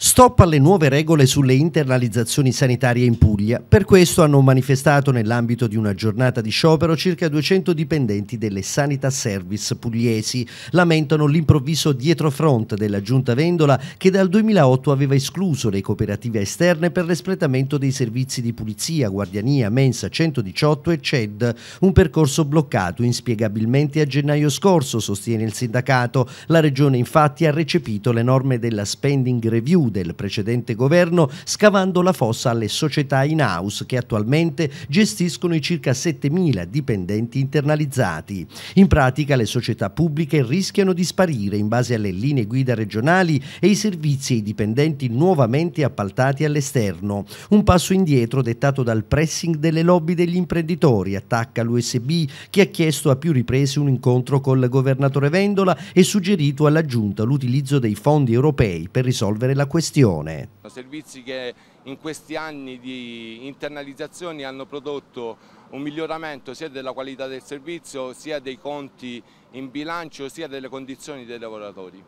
Stop alle nuove regole sulle internalizzazioni sanitarie in Puglia. Per questo hanno manifestato nell'ambito di una giornata di sciopero circa 200 dipendenti delle Sanità Service pugliesi. Lamentano l'improvviso dietrofront della Giunta Vendola che dal 2008 aveva escluso le cooperative esterne per l'espletamento dei servizi di pulizia, guardiania, mensa 118 e CED. Un percorso bloccato inspiegabilmente a gennaio scorso, sostiene il sindacato. La regione infatti ha recepito le norme della spending review più del precedente governo scavando la fossa alle società in house che attualmente gestiscono i circa 7.000 dipendenti internalizzati. In pratica le società pubbliche rischiano di sparire in base alle linee guida regionali e i servizi ai dipendenti nuovamente appaltati all'esterno. Un passo indietro dettato dal pressing delle lobby degli imprenditori, attacca l'USB che ha chiesto a più riprese un incontro col governatore Vendola e suggerito alla Giunta l'utilizzo dei fondi europei per risolvere la questione questione. Servizi che in questi anni di internalizzazione hanno prodotto un miglioramento sia della qualità del servizio, sia dei conti in bilancio, sia delle condizioni dei lavoratori.